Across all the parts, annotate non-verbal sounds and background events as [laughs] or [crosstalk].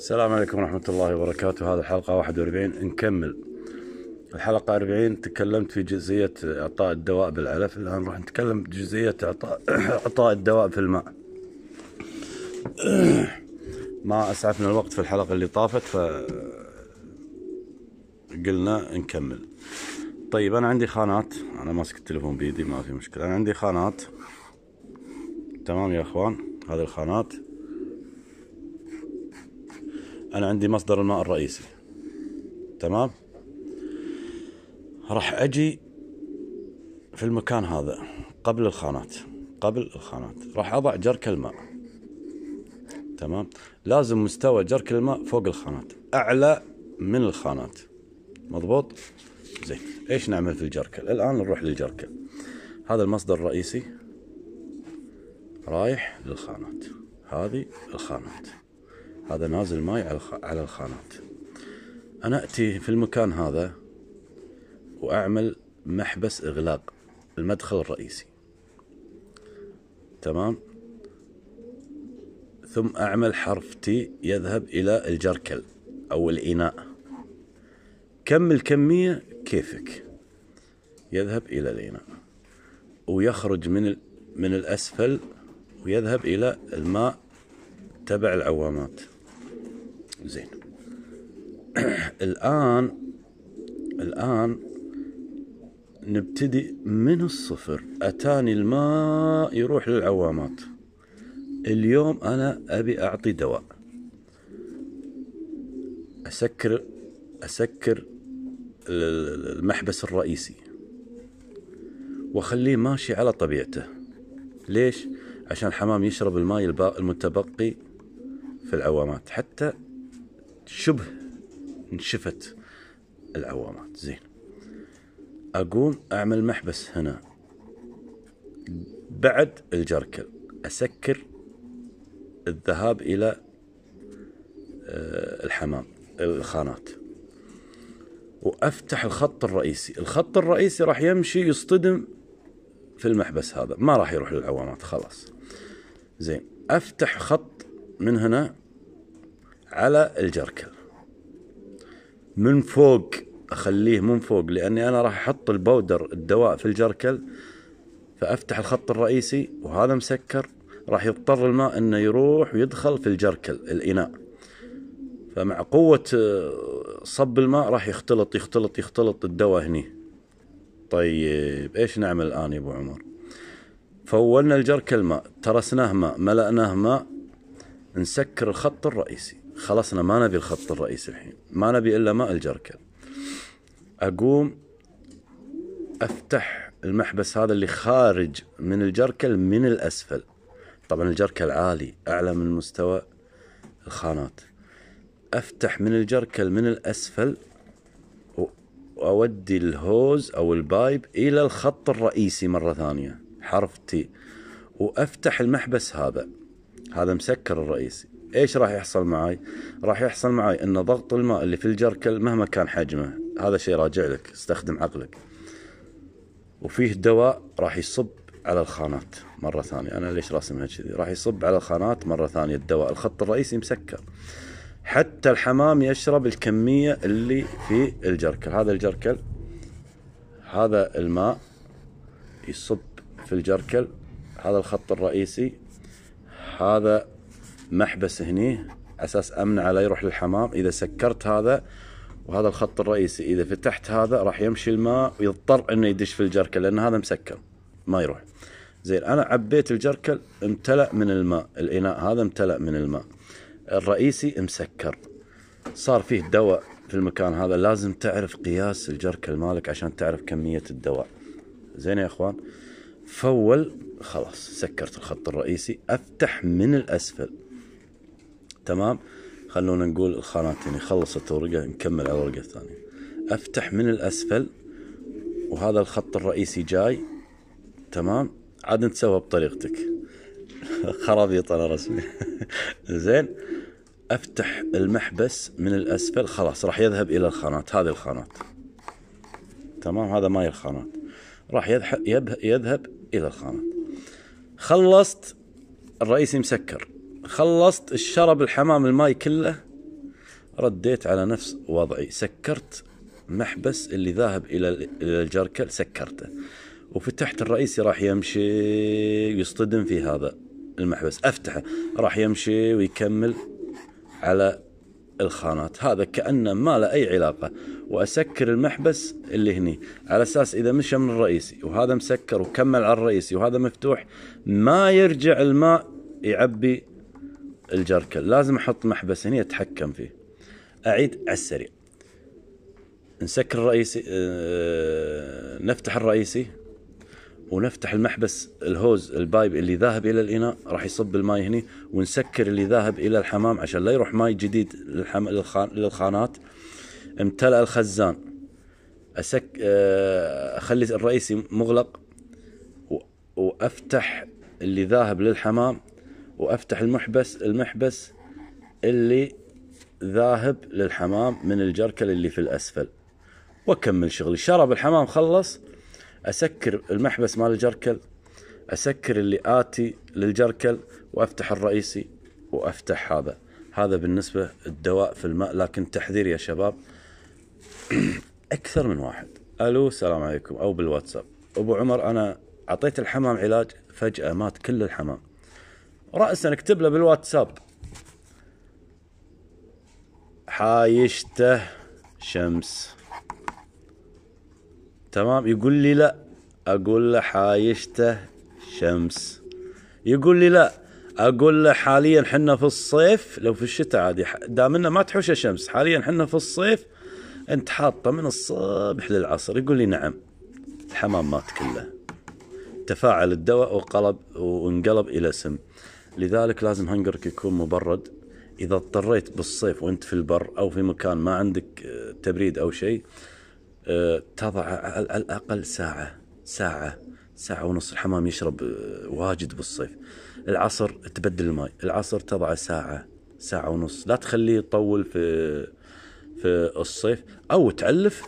السلام عليكم ورحمة الله وبركاته هذا الحلقة 41 نكمل الحلقة 40 تكلمت في جزئية إعطاء الدواء بالعلف الآن راح نتكلم بجزئية إعطاء [coughs] إعطاء الدواء في الماء [coughs] ما أسعفنا الوقت في الحلقة اللي طافت ف قلنا نكمل طيب أنا عندي خانات أنا ماسك التليفون بيدي ما في مشكلة أنا عندي خانات تمام يا أخوان هذه الخانات انا عندي مصدر الماء الرئيسي تمام راح اجي في المكان هذا قبل الخانات قبل الخانات راح اضع جرك الماء تمام لازم مستوى جرك الماء فوق الخانات اعلى من الخانات مضبوط زين ايش نعمل في الجركل الان نروح للجركل هذا المصدر الرئيسي رايح للخانات هذه الخانات هذا نازل ماي على الخانات أنا أتي في المكان هذا وأعمل محبس إغلاق المدخل الرئيسي تمام ثم أعمل حرف تي يذهب إلى الجركل أو الإناء كم الكمية كيفك يذهب إلى الإناء ويخرج من من الأسفل ويذهب إلى الماء تبع العوامات زين [clears throat] الآن الآن نبتدي من الصفر أتاني الماء يروح للعوامات اليوم أنا أبي أعطي دواء أسكر أسكر المحبس الرئيسي وأخليه ماشي على طبيعته ليش؟ عشان الحمام يشرب الماء المتبقي في العوامات حتى شبه انشفت العوامات زين أقوم أعمل محبس هنا بعد الجركل أسكر الذهاب إلى آه، الحمام الخانات وافتح الخط الرئيسي الخط الرئيسي راح يمشي يصطدم في المحبس هذا ما راح يروح للعوامات خلاص زين افتح خط من هنا على الجركل من فوق اخليه من فوق لاني انا راح احط البودر الدواء في الجركل فافتح الخط الرئيسي وهذا مسكر راح يضطر الماء انه يروح ويدخل في الجركل الاناء فمع قوة آه، صب الماء راح يختلط يختلط يختلط الدواء هني طيب ايش نعمل الان يا ابو عمر فولنا الجركل ماء ترسناه ماء ملأناه ماء نسكر الخط الرئيسي خلصنا ما نبي الخط الرئيسي الحين ما نبي إلا ماء الجركل أقوم أفتح المحبس هذا اللي خارج من الجركل من الأسفل طبعا الجركل عالي أعلى من مستوى الخانات أفتح من الجركل من الأسفل وأودي الهوز أو البايب إلى الخط الرئيسي مرة ثانية حرف تي وأفتح المحبس هذا هذا مسكر الرئيسي ايش راح يحصل معي؟ راح يحصل معي ان ضغط الماء اللي في الجركل مهما كان حجمه هذا شيء راجع لك استخدم عقلك وفيه دواء راح يصب على الخانات مرة ثانية أنا ليش راسمها كذي راح يصب على الخانات مرة ثانية الدواء الخط الرئيسي مسكر حتى الحمام يشرب الكمية اللي في الجركل هذا الجركل هذا الماء يصب في الجركل هذا الخط الرئيسي هذا محبس هني اساس امنعه لا يروح للحمام اذا سكرت هذا وهذا الخط الرئيسي اذا فتحت هذا راح يمشي الماء ويضطر انه يدش في الجركل لان هذا مسكر ما يروح زين انا عبيت الجركل امتلأ من الماء الاناء هذا امتلأ من الماء الرئيسي مسكر صار فيه دواء في المكان هذا لازم تعرف قياس الجركل مالك عشان تعرف كمية الدواء زين يا اخوان فول خلاص سكرت الخط الرئيسي افتح من الاسفل تمام خلونا نقول الخانات يعني خلصت ورقة نكمل على الورقة الثانية افتح من الاسفل وهذا الخط الرئيسي جاي تمام عاد انت سوى بطريقتك [laughs] خرابيط انا رسمي [laughs] زين افتح المحبس من الاسفل خلاص راح يذهب الى الخانات هذه الخانات تمام هذا ما هي الخانات راح يذهب الى الخانات خلصت الرئيسي مسكر خلصت الشرب الحمام الماي كله رديت على نفس وضعي سكرت محبس اللي ذاهب الى الى سكرته وفتحت الرئيسي راح يمشي ويصطدم في هذا المحبس افتحه راح يمشي ويكمل على الخانات هذا كأنه ما له أي علاقة وأسكر المحبس اللي هني على أساس إذا مشى من الرئيسي وهذا مسكر وكمل على الرئيسي وهذا مفتوح ما يرجع الماء يعبي الجركل لازم احط محبس هنا اتحكم فيه اعيد على السريع نسكر الرئيسي اه نفتح الرئيسي ونفتح المحبس الهوز البايب اللي ذاهب الى الاناء راح يصب الماي هنا ونسكر اللي ذاهب الى الحمام عشان لا يروح ماي جديد للحم... للخان... للخانات امتلأ الخزان اسك آه، اخلي الرئيسي مغلق وافتح اللي ذاهب للحمام وافتح المحبس المحبس اللي ذاهب للحمام من الجركل اللي في الاسفل واكمل شغلي شرب الحمام خلص اسكر المحبس مال الجركل اسكر اللي اتي للجركل وافتح الرئيسي وافتح هذا هذا بالنسبه الدواء في الماء لكن تحذير يا شباب [clears throat] اكثر من واحد الو السلام عليكم او بالواتساب ابو عمر انا اعطيت الحمام علاج فجاه مات كل الحمام رأسا اكتب له بالواتساب حايشته شمس تمام يقول لي لا اقول له حايشته شمس يقول لي لا اقول له حاليا حنا في الصيف لو في الشتاء عادي دام انه ما تحوشه شمس حاليا حنا في الصيف انت حاطه من الصبح للعصر يقول لي نعم الحمام مات كله تفاعل الدواء وقلب وانقلب الى سم لذلك لازم هنجرك يكون مبرد اذا اضطريت بالصيف وانت في البر او في مكان ما عندك آه، تبريد او شيء آه، تضع على الاقل ساعه ساعه ساعه ونص الحمام يشرب آه، واجد بالصيف العصر تبدل الماي العصر تضع ساعه ساعه ونص لا تخليه يطول في في الصيف او تعلف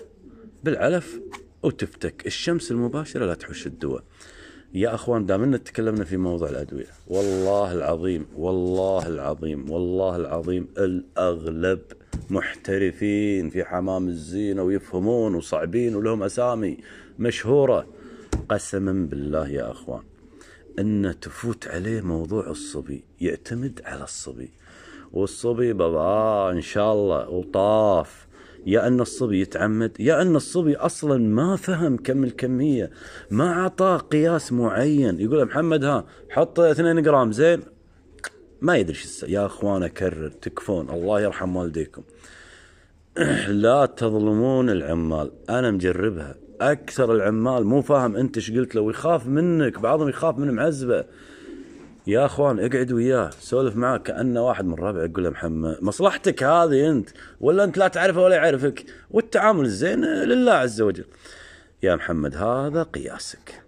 بالعلف وتفتك الشمس المباشره لا تحوش الدواء يا اخوان دامنا تكلمنا في موضوع الادويه والله العظيم والله العظيم والله العظيم الاغلب محترفين في حمام الزينه ويفهمون وصعبين ولهم اسامي مشهوره قسما بالله يا اخوان ان تفوت عليه موضوع الصبي يعتمد على الصبي والصبي بابا ان شاء الله وطاف يا أن الصبي يتعمد يا أن الصبي أصلا ما فهم كم الكمية ما أعطاه قياس معين يقول محمد ها حط 2 جرام زين ما يدري شو يا اخوان اكرر تكفون الله يرحم والديكم [clears throat] لا تظلمون العمال انا مجربها اكثر العمال مو فاهم انت ايش قلت له ويخاف منك بعضهم يخاف من معزبه يا اخوان اقعد وياه سولف معاه كانه واحد من ربعك قول له محمد مصلحتك هذه انت ولا انت لا تعرفه ولا يعرفك والتعامل الزين لله عز وجل يا محمد هذا قياسك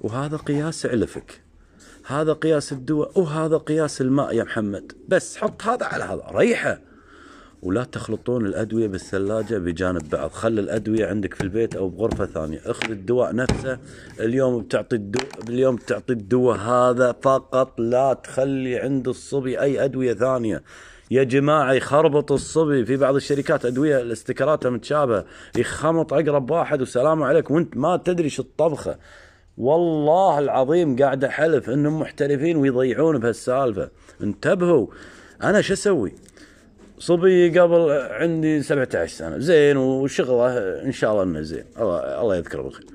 وهذا قياس علفك هذا قياس الدواء وهذا قياس الماء يا محمد بس حط هذا على هذا ريحه ولا تخلطون الادويه بالثلاجه بجانب بعض خل الادويه عندك في البيت او بغرفه ثانيه اخذ الدواء نفسه اليوم بتعطي الدواء اليوم بتعطي الدواء هذا فقط لا تخلي عند الصبي اي ادويه ثانيه يا جماعه يخربط الصبي في بعض الشركات ادويه الاستكراتها متشابهه يخمط اقرب واحد والسلام عليكم وانت ما تدري شو الطبخه والله العظيم قاعد احلف انهم محترفين ويضيعون بهالسالفه انتبهوا انا شو اسوي صبي قبل عندي 17 سنه زين وشغله ان شاء الله انه زين الله, الله يذكره بالخير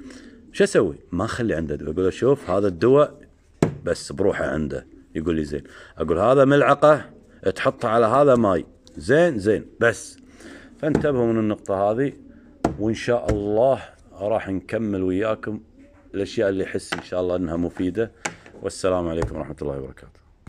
شو اسوي؟ ما اخلي عنده دواء اقول له شوف هذا الدواء بس بروحه عنده يقول لي زين اقول هذا ملعقه تحطها على هذا ماي زين زين بس فانتبهوا من النقطه هذه وان شاء الله راح نكمل وياكم الاشياء اللي احس ان شاء الله انها مفيده والسلام عليكم ورحمه الله وبركاته